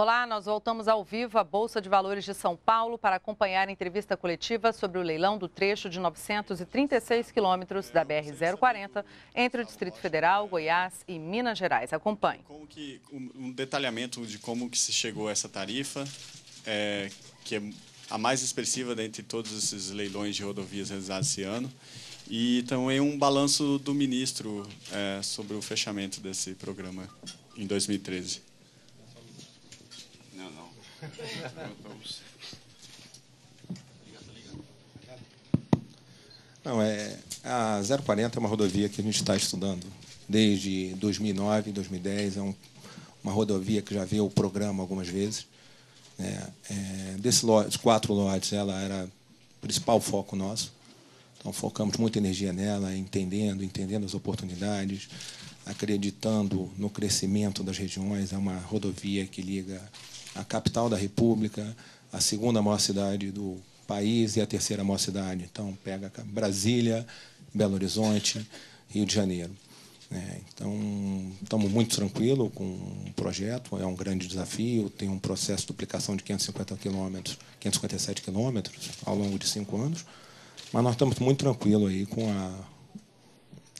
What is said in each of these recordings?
Olá, nós voltamos ao vivo à Bolsa de Valores de São Paulo para acompanhar a entrevista coletiva sobre o leilão do trecho de 936 quilômetros da BR-040 entre o Distrito Federal, Goiás e Minas Gerais. Acompanhe. Como que, um detalhamento de como que se chegou a essa tarifa, é, que é a mais expressiva dentre todos esses leilões de rodovias realizados esse ano, e também um balanço do ministro é, sobre o fechamento desse programa em 2013. Não, é, a 040 é uma rodovia que a gente está estudando desde 2009, 2010. É um, uma rodovia que já veio o programa algumas vezes. Né, é, é, desses lote, quatro lotes, ela era o principal foco nosso. Então, focamos muita energia nela, entendendo, entendendo as oportunidades, acreditando no crescimento das regiões. É uma rodovia que liga a capital da República, a segunda maior cidade do país e a terceira maior cidade. Então, pega Brasília, Belo Horizonte, Rio de Janeiro. É, então, estamos muito tranquilos com o projeto, é um grande desafio, tem um processo de duplicação de 550 quilômetros, 557 quilômetros ao longo de cinco anos, mas nós estamos muito tranquilos aí com a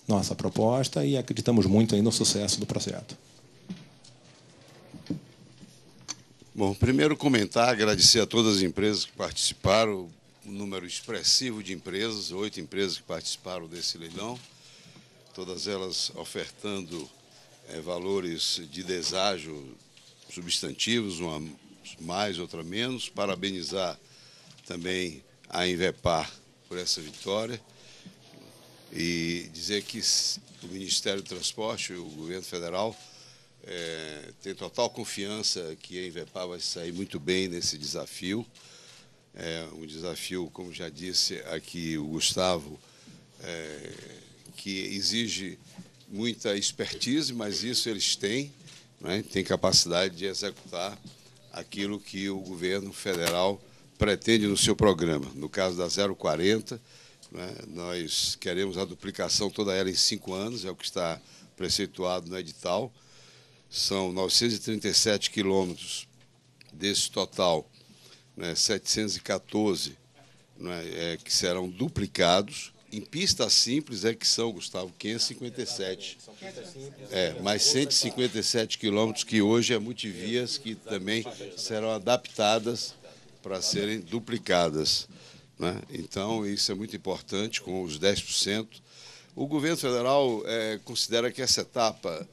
nossa proposta e acreditamos muito no sucesso do projeto. Bom, primeiro comentar, agradecer a todas as empresas que participaram, um número expressivo de empresas, oito empresas que participaram desse leilão, todas elas ofertando é, valores de deságio substantivos, uma mais, outra menos. Parabenizar também a Invepar por essa vitória e dizer que o Ministério do Transporte, o governo federal, é, tem total confiança que a Invepar vai sair muito bem nesse desafio. É um desafio, como já disse aqui o Gustavo, é, que exige muita expertise, mas isso eles têm, né, têm capacidade de executar aquilo que o governo federal pretende no seu programa. No caso da 040, né? Nós queremos a duplicação toda ela em cinco anos, é o que está preceituado no edital. São 937 quilômetros desse total, né, 714 né, é, que serão duplicados. Em pista simples é que são, Gustavo, 557. É, mais 157 quilômetros que hoje é multivias, que também serão adaptadas para serem duplicadas. Né? Então, isso é muito importante, com os 10%. O governo federal é, considera que essa etapa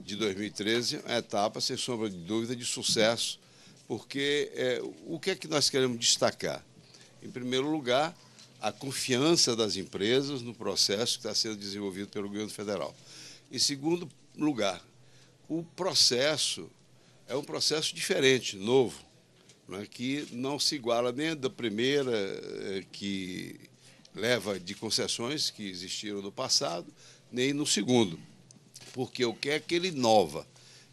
de 2013 é uma etapa, sem sombra de dúvida, de sucesso, porque é, o que é que nós queremos destacar? Em primeiro lugar, a confiança das empresas no processo que está sendo desenvolvido pelo governo federal. Em segundo lugar, o processo é um processo diferente, novo né, que não se iguala nem da primeira eh, que leva de concessões que existiram no passado, nem no segundo. Porque o que é que ele inova?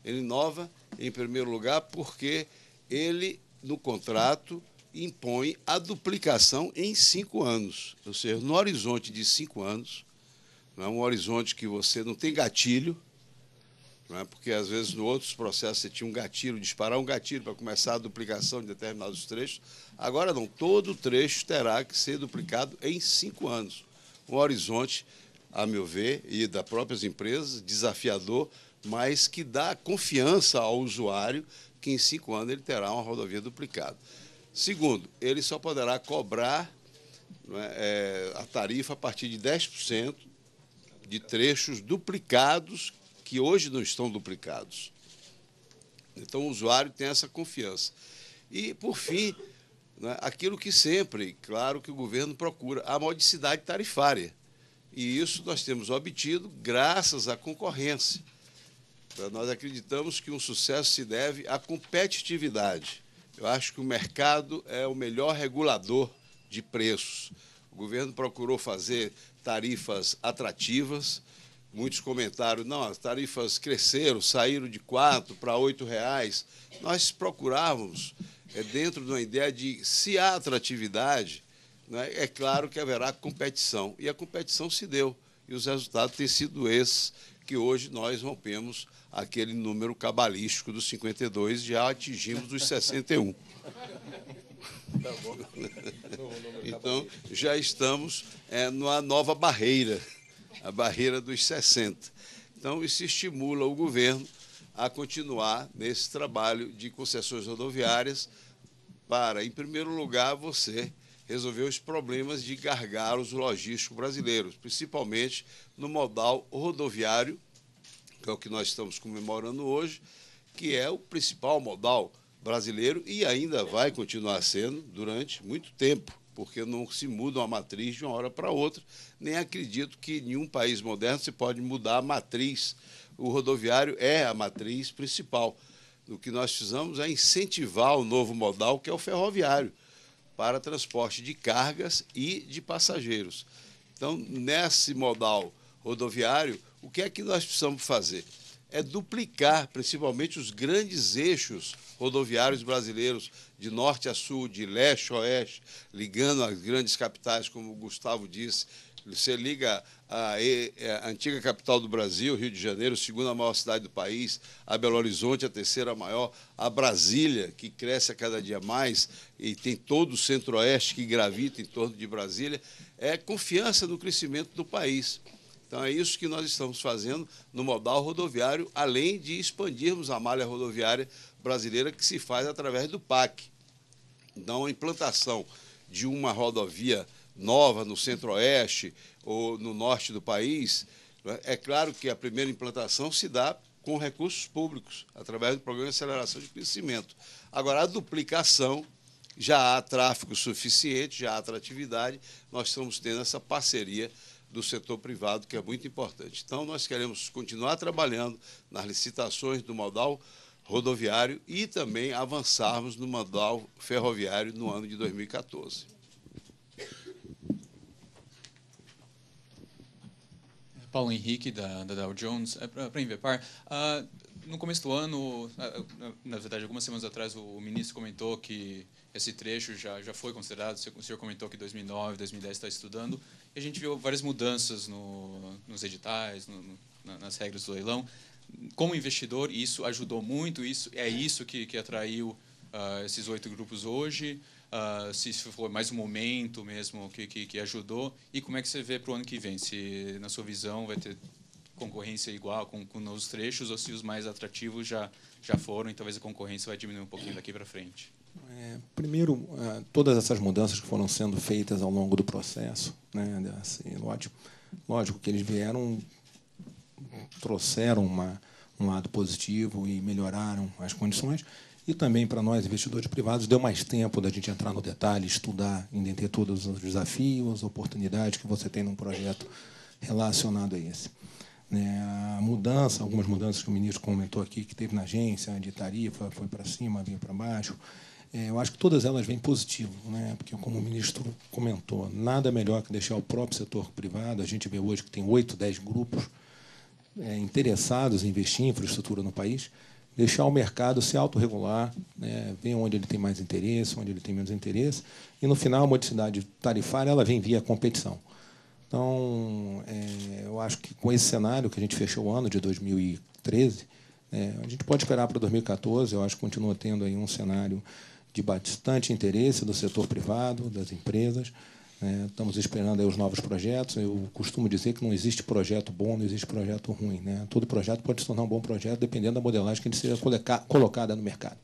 Ele inova, em primeiro lugar, porque ele, no contrato, impõe a duplicação em cinco anos. Ou seja, no horizonte de cinco anos, né, um horizonte que você não tem gatilho, é? Porque, às vezes, no outros processos você tinha um gatilho, disparar um gatilho para começar a duplicação de determinados trechos. Agora não, todo trecho terá que ser duplicado em cinco anos. Um horizonte, a meu ver, e das próprias empresas, desafiador, mas que dá confiança ao usuário que em cinco anos ele terá uma rodovia duplicada. Segundo, ele só poderá cobrar é, é, a tarifa a partir de 10% de trechos duplicados que hoje não estão duplicados. Então, o usuário tem essa confiança. E, por fim, né, aquilo que sempre, claro, que o governo procura, a modicidade tarifária. E isso nós temos obtido graças à concorrência. Né, nós acreditamos que um sucesso se deve à competitividade. Eu acho que o mercado é o melhor regulador de preços. O governo procurou fazer tarifas atrativas, muitos comentaram, não, as tarifas cresceram, saíram de quatro para oito reais. Nós procurávamos, é, dentro de uma ideia de se há atratividade, né, é claro que haverá competição. E a competição se deu. E os resultados têm sido esses que hoje nós rompemos aquele número cabalístico dos 52 e já atingimos os 61. Tá então, já estamos é, numa nova barreira a barreira dos 60. Então, isso estimula o governo a continuar nesse trabalho de concessões rodoviárias para, em primeiro lugar, você resolver os problemas de gargalos logísticos brasileiros, principalmente no modal rodoviário, que é o que nós estamos comemorando hoje, que é o principal modal brasileiro e ainda vai continuar sendo durante muito tempo porque não se muda uma matriz de uma hora para outra. Nem acredito que em nenhum país moderno se pode mudar a matriz. O rodoviário é a matriz principal. O que nós precisamos é incentivar o novo modal, que é o ferroviário, para transporte de cargas e de passageiros. Então, nesse modal rodoviário, o que é que nós precisamos fazer? é duplicar principalmente os grandes eixos rodoviários brasileiros, de norte a sul, de leste a oeste, ligando as grandes capitais, como o Gustavo disse. Você liga a, é, a antiga capital do Brasil, Rio de Janeiro, segunda maior cidade do país, a Belo Horizonte, a terceira maior, a Brasília, que cresce a cada dia mais, e tem todo o centro-oeste que gravita em torno de Brasília, é confiança no crescimento do país. Então é isso que nós estamos fazendo no modal rodoviário, além de expandirmos a malha rodoviária brasileira que se faz através do PAC. Então a implantação de uma rodovia nova no centro-oeste ou no norte do país, né, é claro que a primeira implantação se dá com recursos públicos, através do Programa de Aceleração de Crescimento. Agora, a duplicação, já há tráfego suficiente, já há atratividade, nós estamos tendo essa parceria do setor privado, que é muito importante. Então, nós queremos continuar trabalhando nas licitações do modal rodoviário e também avançarmos no modal ferroviário no ano de 2014. Paulo Henrique, da, da Dow Jones, é para Invepar. Uh, ah, no começo do ano, ah, na verdade, algumas semanas atrás, o ministro comentou que esse trecho já, já foi considerado, o senhor comentou que 2009, 2010 está estudando, e a gente viu várias mudanças no, nos editais, no, no, nas regras do leilão. Como investidor, isso ajudou muito, isso é isso que, que atraiu uh, esses oito grupos hoje, uh, se isso foi mais um momento mesmo que, que, que ajudou, e como é que você vê para o ano que vem? Se, na sua visão, vai ter concorrência igual com, com novos trechos, ou se os mais atrativos já, já foram e talvez a concorrência vai diminuir um pouquinho daqui para frente? É, primeiro, é, todas essas mudanças que foram sendo feitas ao longo do processo, né, assim, lógico, lógico que eles vieram, trouxeram uma, um lado positivo e melhoraram as condições. E também para nós, investidores privados, deu mais tempo da gente entrar no detalhe, estudar, entender todos os desafios, oportunidades que você tem num projeto relacionado a esse. Né. A mudança, algumas mudanças que o ministro comentou aqui, que teve na agência, de tarifa, foi para cima, veio para baixo é, eu acho que todas elas vêm positivo, né? porque, como o ministro comentou, nada melhor que deixar o próprio setor privado. A gente vê hoje que tem oito, dez grupos é, interessados em investir em infraestrutura no país. Deixar o mercado se autorregular, né? ver onde ele tem mais interesse, onde ele tem menos interesse. E, no final, a modicidade tarifária ela vem via competição. Então, é, eu acho que com esse cenário que a gente fechou o ano de 2013, né, a gente pode esperar para 2014, eu acho que continua tendo aí um cenário de bastante interesse do setor privado, das empresas. É, estamos esperando os novos projetos. Eu costumo dizer que não existe projeto bom, não existe projeto ruim. Né? Todo projeto pode se tornar um bom projeto dependendo da modelagem que ele seja colocada no mercado.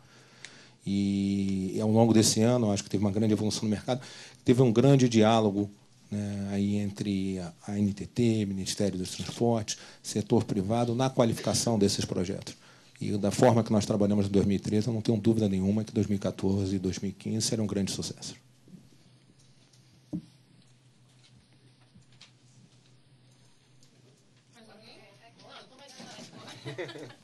E ao longo desse ano, acho que teve uma grande evolução no mercado. Teve um grande diálogo né, aí entre a NTT Ministério dos Transportes, setor privado, na qualificação desses projetos. E da forma que nós trabalhamos em 2013, eu não tenho dúvida nenhuma que 2014 e 2015 serão um grande sucesso. Mais alguém?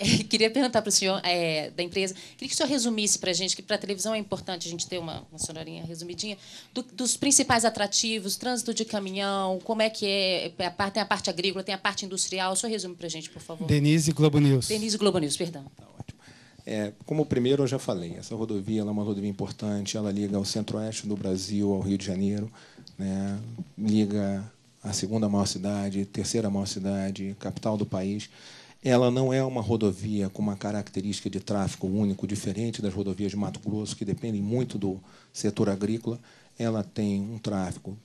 queria perguntar para o senhor é, da empresa, queria que o senhor resumisse para a gente, que para a televisão é importante a gente ter uma, uma sonorinha resumidinha, do, dos principais atrativos, trânsito de caminhão, como é que é, é, a parte, tem a parte agrícola, tem a parte industrial. O senhor resume para a gente, por favor. Denise Globo News. Denise Globo News, perdão. Tá ótimo. É, como o primeiro eu já falei, essa rodovia é uma rodovia importante, ela liga o centro-oeste do Brasil ao Rio de Janeiro, né? liga a segunda maior cidade, terceira maior cidade, capital do país. Ela não é uma rodovia com uma característica de tráfego único, diferente das rodovias de Mato Grosso, que dependem muito do setor agrícola. Ela tem um tráfego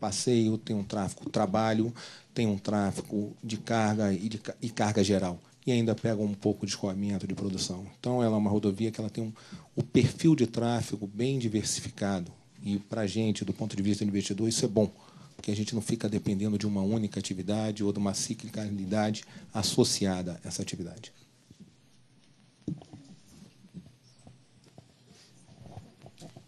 passeio, tem um tráfego trabalho, tem um tráfego de carga e, de, e carga geral e ainda pega um pouco de escoamento de produção. Então, ela é uma rodovia que ela tem um, o perfil de tráfego bem diversificado. E, para a gente, do ponto de vista do investidor, isso é bom que a gente não fica dependendo de uma única atividade ou de uma ciclicalidade associada a essa atividade.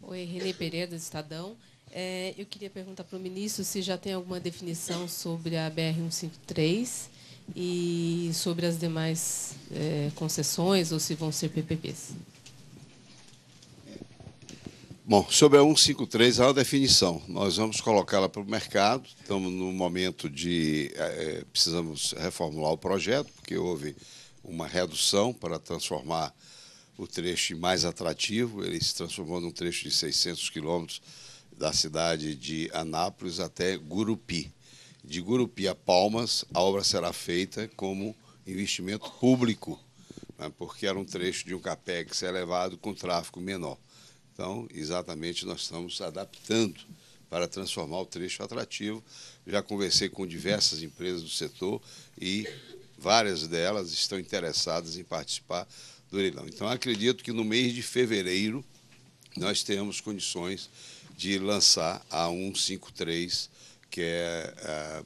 Oi, Renê Pereira, do Estadão. É, eu queria perguntar para o ministro se já tem alguma definição sobre a BR-153 e sobre as demais é, concessões ou se vão ser PPPs. Bom, sobre a 153 há uma definição. Nós vamos colocá-la para o mercado. Estamos no momento de é, precisamos reformular o projeto, porque houve uma redução para transformar o trecho mais atrativo. Ele se transformou num trecho de 600 quilômetros da cidade de Anápolis até Gurupi. De Gurupi a Palmas, a obra será feita como investimento público, né, porque era um trecho de um capex elevado com tráfego menor. Então, exatamente, nós estamos adaptando para transformar o trecho atrativo. Já conversei com diversas empresas do setor e várias delas estão interessadas em participar do leilão. Então, acredito que no mês de fevereiro nós temos condições de lançar a 153, que é, é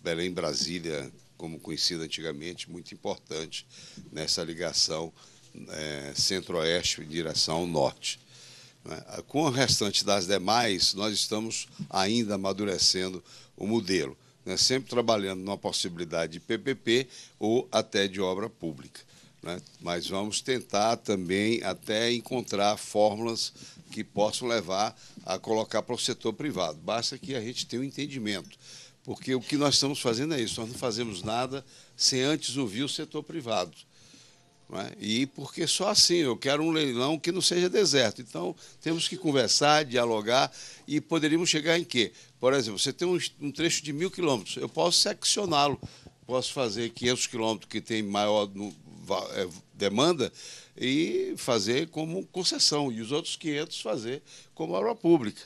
Belém Brasília, como conhecida antigamente, muito importante nessa ligação é, centro-oeste em direção ao norte. Né? Com o restante das demais, nós estamos ainda amadurecendo o modelo, né? sempre trabalhando numa possibilidade de PPP ou até de obra pública. Né? Mas vamos tentar também até encontrar fórmulas que possam levar a colocar para o setor privado. Basta que a gente tenha um entendimento. Porque o que nós estamos fazendo é isso, nós não fazemos nada sem antes ouvir o setor privado. É? E porque só assim, eu quero um leilão que não seja deserto. Então, temos que conversar, dialogar e poderíamos chegar em quê? Por exemplo, você tem um, trecho de mil quilômetros, eu posso seccioná-lo, posso fazer 500 quilômetros que tem maior é, demanda e fazer como concessão, e os outros 500 fazer como obra pública.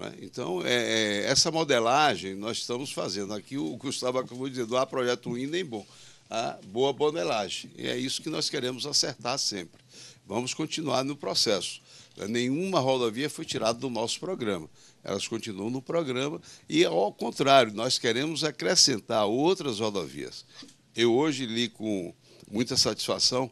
É? Então, é, é, essa modelagem nós estamos fazendo. Aqui o Gustavo acabou de dizer, não há projeto ruim nem bom a boa bonelagem. E é isso que nós queremos acertar sempre. Vamos continuar no processo. Nenhuma rodovia foi tirada do nosso programa. Elas continuam no programa e, ao contrário, nós queremos acrescentar outras rodovias. Eu hoje li com muita satisfação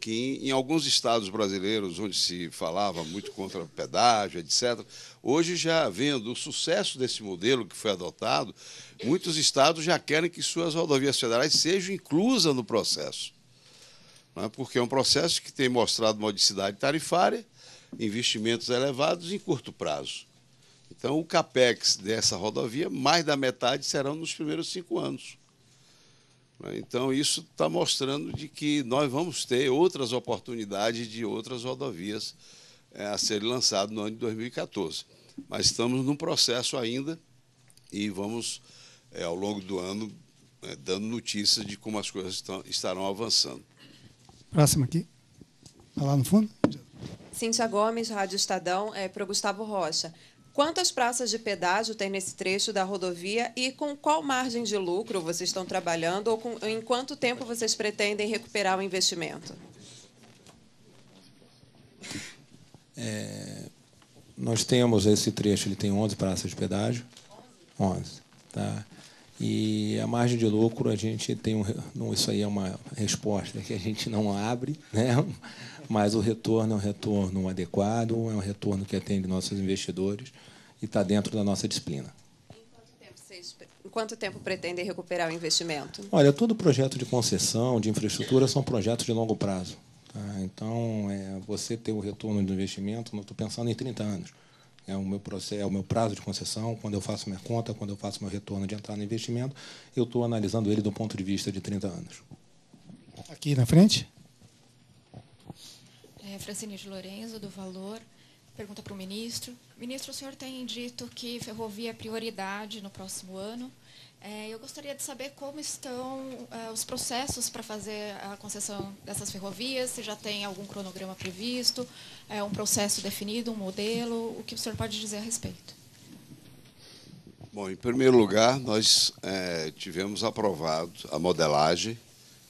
que em alguns estados brasileiros, onde se falava muito contra pedágio, etc., hoje já vendo o sucesso desse modelo que foi adotado, muitos estados já querem que suas rodovias federais sejam inclusas no processo. Né? Porque é um processo que tem mostrado modicidade tarifária, investimentos elevados em curto prazo. Então, o capex dessa rodovia, mais da metade serão nos primeiros cinco anos. Né? Então, isso está mostrando de que nós vamos ter outras oportunidades de outras rodovias é, a serem lançadas no ano de 2014. Mas estamos num processo ainda e vamos, é, ao longo do ano, né, dando notícias de como as coisas estão, estarão avançando. Próximo aqui. Tá lá no fundo. Cíntia Gomes, Rádio Estadão, é, para o Gustavo Rocha. Quantas praças de pedágio tem nesse trecho da rodovia e com qual margem de lucro vocês estão trabalhando ou com, em quanto tempo vocês pretendem recuperar o investimento? É, nós temos esse trecho, ele tem 11 praças de pedágio. 11. Tá? E a margem de lucro, a gente tem um. Isso aí é uma resposta que a gente não abre, né? mas o retorno é um retorno adequado, é um retorno que atende nossos investidores e está dentro da nossa disciplina. Em quanto tempo pretendem recuperar o investimento? Olha, todo projeto de concessão, de infraestrutura, são projetos de longo prazo. Tá? Então, é, você ter o retorno do investimento, estou pensando em 30 anos. É o, meu processo, é o meu prazo de concessão, quando eu faço minha conta, quando eu faço meu retorno de entrar no investimento, eu estou analisando ele do ponto de vista de 30 anos. Aqui na frente? É, Francine de Lorenzo, do Valor. Pergunta para o ministro. Ministro, o senhor tem dito que ferrovia é prioridade no próximo ano. É, eu gostaria de saber como estão é, os processos para fazer a concessão dessas ferrovias, se já tem algum cronograma previsto, é, um processo definido, um modelo, o que o senhor pode dizer a respeito? Bom, em primeiro lugar, nós é, tivemos aprovado a modelagem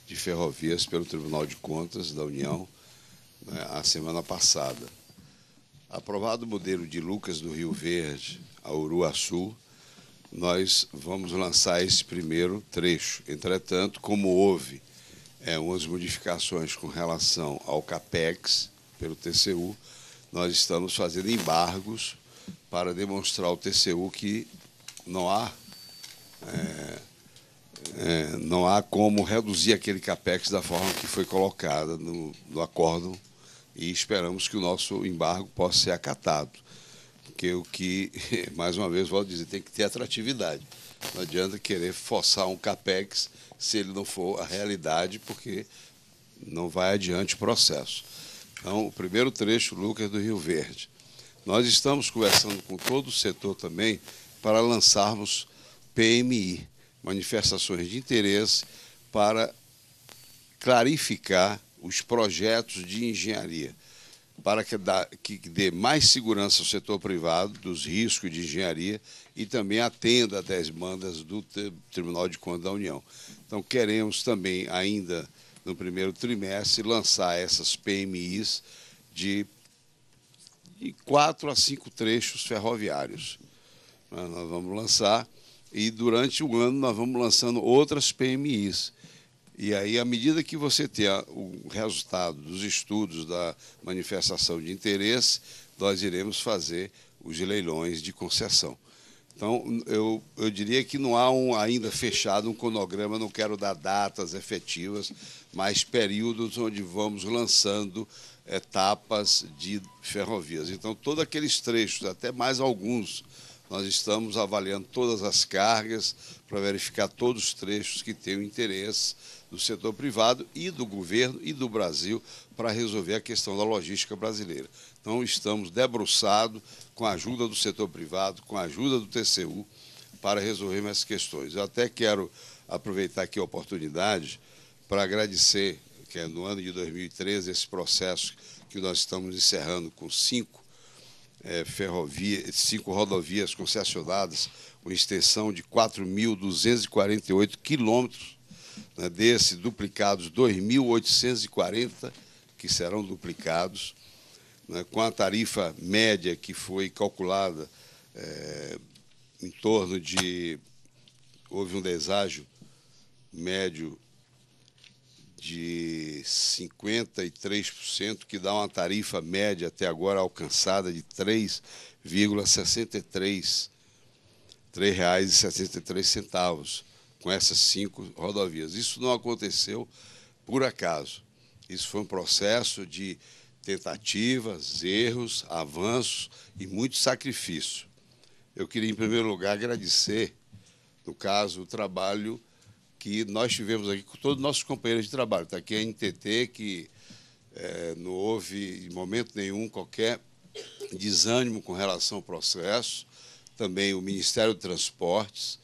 de ferrovias pelo Tribunal de Contas da União né, a semana passada. Aprovado o modelo de Lucas do Rio Verde a Uruaçu, nós vamos lançar esse primeiro trecho. Entretanto, como houve é, umas modificações com relação ao CAPEX pelo TCU, nós estamos fazendo embargos para demonstrar ao TCU que não há, é, é, não há como reduzir aquele CAPEX da forma que foi colocada no, no acordo e esperamos que o nosso embargo possa ser acatado. Porque o que, mais uma vez, vou dizer, tem que ter atratividade. Não adianta querer forçar um CAPEX se ele não for a realidade, porque não vai adiante o processo. Então, o primeiro trecho, Lucas do Rio Verde. Nós estamos conversando com todo o setor também para lançarmos PMI, manifestações de interesse, para clarificar os projetos de engenharia para que, dá, que dê mais segurança ao setor privado dos riscos de engenharia e também atenda às demandas do Tribunal de Contas da União. Então, queremos também, ainda no primeiro trimestre, lançar essas PMIs de, de quatro a cinco trechos ferroviários. Nós vamos lançar e, durante o ano, nós vamos lançando outras PMIs e aí, à medida que você ter o resultado dos estudos da manifestação de interesse, nós iremos fazer os leilões de concessão. Então, eu, eu diria que não há um, ainda fechado um cronograma, não quero dar datas efetivas, mas períodos onde vamos lançando etapas de ferrovias. Então, todos aqueles trechos, até mais alguns nós estamos avaliando todas as cargas para verificar todos os trechos que têm o interesse do setor privado e do governo e do Brasil para resolver a questão da logística brasileira. Então, estamos debruçados com a ajuda do setor privado, com a ajuda do TCU, para resolver essas questões. Eu até quero aproveitar aqui a oportunidade para agradecer que é no ano de 2013 esse processo que nós estamos encerrando com cinco é, ferrovia, cinco rodovias concessionadas, uma extensão de 4.248 quilômetros, né, desse duplicados 2.840 que serão duplicados, né, com a tarifa média que foi calculada é, em torno de houve um deságio médio de 53%, que dá uma tarifa média até agora alcançada de 3,63 R$ 3,63 com essas cinco rodovias. Isso não aconteceu por acaso. Isso foi um processo de tentativas, erros, avanços e muito sacrifício. Eu queria, em primeiro lugar, agradecer, no caso, o trabalho que nós tivemos aqui com todos os nossos companheiros de trabalho. Está aqui a NTT, que é, não houve em momento nenhum qualquer desânimo com relação ao processo. Também o Ministério de Transportes,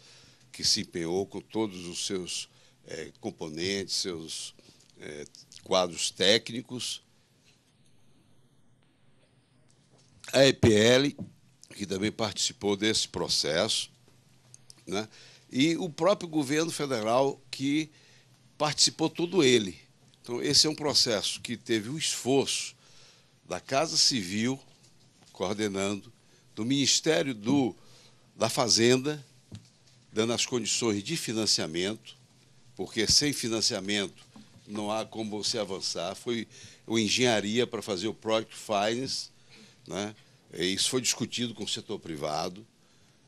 que se empenhou com todos os seus é, componentes, seus é, quadros técnicos. A EPL, que também participou desse processo. Né? e o próprio governo federal que participou todo ele. Então, esse é um processo que teve o um esforço da Casa Civil coordenando, do Ministério do, da Fazenda, dando as condições de financiamento, porque sem financiamento não há como você avançar. Foi o engenharia para fazer o Project Finance, né? isso foi discutido com o setor privado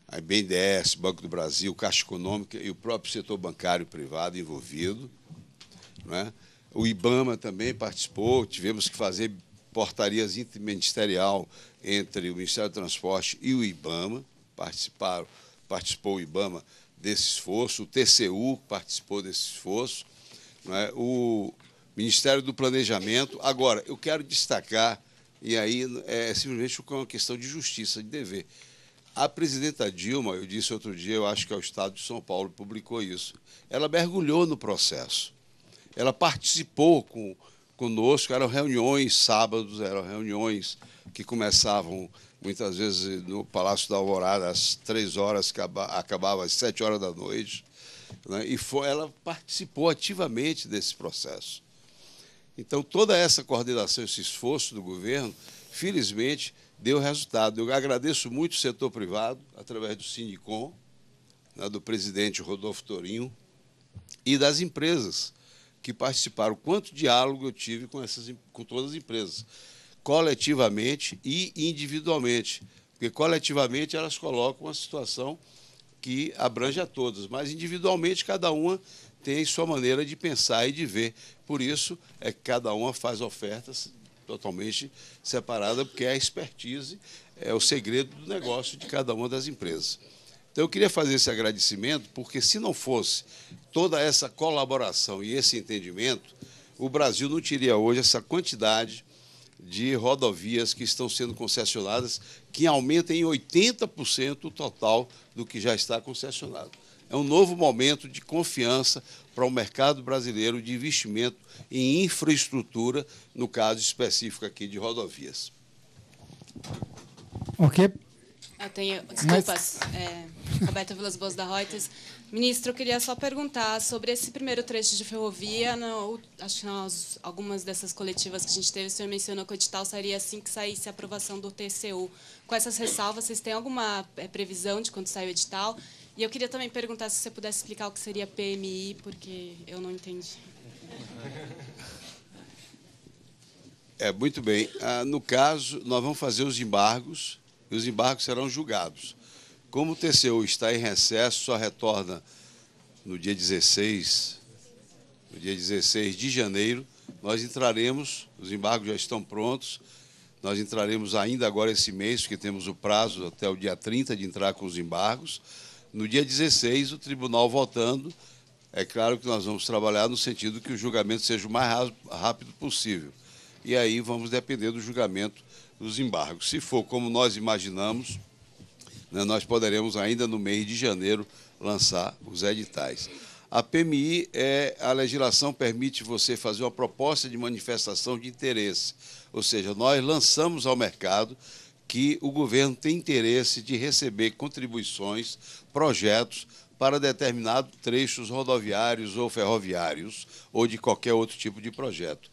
a BNDES, Banco do Brasil, Caixa Econômica e o próprio setor bancário privado envolvido. Né? O IBAMA também participou, tivemos que fazer portarias interministerial entre o Ministério do Transporte e o IBAMA, participaram, participou o IBAMA desse esforço, o TCU participou desse esforço, né? o Ministério do Planejamento. Agora, eu quero destacar, e aí é simplesmente uma questão de justiça, de dever a presidenta Dilma, eu disse outro dia, eu acho que é o Estado de São Paulo publicou isso, ela mergulhou no processo. Ela participou com, conosco, eram reuniões sábados, eram reuniões que começavam muitas vezes no Palácio da Alvorada às três horas, acabava às sete horas da noite. Né? E foi, ela participou ativamente desse processo. Então, toda essa coordenação, esse esforço do governo, felizmente, deu resultado. Eu agradeço muito o setor privado, através do Sindicom, né, do presidente Rodolfo Torinho, e das empresas que participaram. Quanto diálogo eu tive com, essas, com todas as empresas, coletivamente e individualmente. Porque coletivamente elas colocam uma situação que abrange a todos, mas individualmente cada uma tem sua maneira de pensar e de ver. Por isso é que cada uma faz ofertas totalmente separada, porque a expertise é o segredo do negócio de cada uma das empresas. Então, eu queria fazer esse agradecimento, porque se não fosse toda essa colaboração e esse entendimento, o Brasil não teria hoje essa quantidade de rodovias que estão sendo concessionadas, que aumenta em 80% o total do que já está concessionado. É um novo momento de confiança, para o mercado brasileiro de investimento em infraestrutura, no caso específico aqui de rodovias. Ok. Eu tenho desculpas. Mas... É, Vilas Boas da Reuters. Ministro, eu queria só perguntar sobre esse primeiro trecho de ferrovia. No, acho que nós, algumas dessas coletivas que a gente teve, o senhor mencionou que o edital seria assim que saísse a aprovação do TCU. Com essas ressalvas, vocês têm alguma é, previsão de quando sair o edital? E eu queria também perguntar se você pudesse explicar o que seria PMI, porque eu não entendi. É, muito bem. Ah, no caso, nós vamos fazer os embargos e os embargos serão julgados. Como o TCU está em recesso, só retorna no dia 16, no dia 16 de janeiro, nós entraremos, os embargos já estão prontos, nós entraremos ainda agora esse mês, porque temos o prazo até o dia 30 de entrar com os embargos. No dia 16, o tribunal votando, é claro que nós vamos trabalhar no sentido que o julgamento seja o mais rápido possível. E aí vamos depender do julgamento dos embargos. Se for como nós imaginamos, né, nós poderemos ainda no mês de janeiro lançar os editais. A PMI é a legislação permite você fazer uma proposta de manifestação de interesse, ou seja, nós lançamos ao mercado que o governo tem interesse de receber contribuições, projetos para determinados trechos rodoviários ou ferroviários ou de qualquer outro tipo de projeto.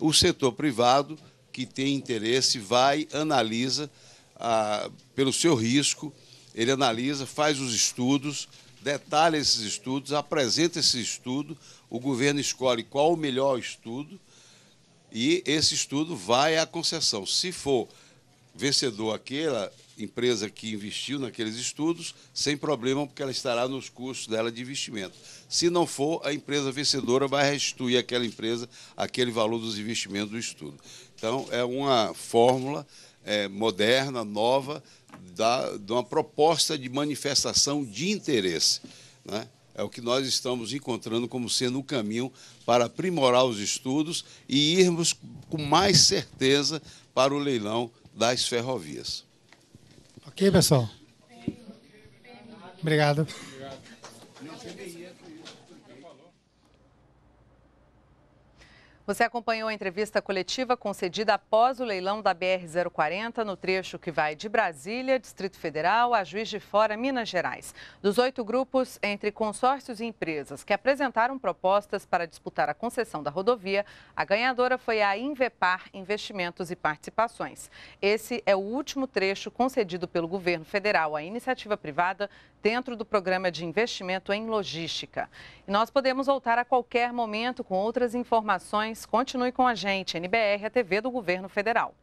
O setor privado que tem interesse vai, analisa ah, pelo seu risco, ele analisa, faz os estudos, detalha esses estudos, apresenta esse estudo, o governo escolhe qual o melhor estudo e esse estudo vai à concessão. Se for vencedor aquela empresa que investiu naqueles estudos, sem problema, porque ela estará nos custos dela de investimento. Se não for, a empresa vencedora vai restituir àquela empresa aquele valor dos investimentos do estudo. Então, é uma fórmula é, moderna, nova, da, de uma proposta de manifestação de interesse. Né? É o que nós estamos encontrando como sendo o um caminho para aprimorar os estudos e irmos com mais certeza para o leilão das ferrovias. Ok, pessoal? Obrigado. Você acompanhou a entrevista coletiva concedida após o leilão da BR-040, no trecho que vai de Brasília, Distrito Federal, a Juiz de Fora, Minas Gerais. Dos oito grupos, entre consórcios e empresas que apresentaram propostas para disputar a concessão da rodovia, a ganhadora foi a Invepar Investimentos e Participações. Esse é o último trecho concedido pelo governo federal à iniciativa privada dentro do programa de investimento em logística. E nós podemos voltar a qualquer momento com outras informações. Continue com a gente, NBR, a TV do Governo Federal.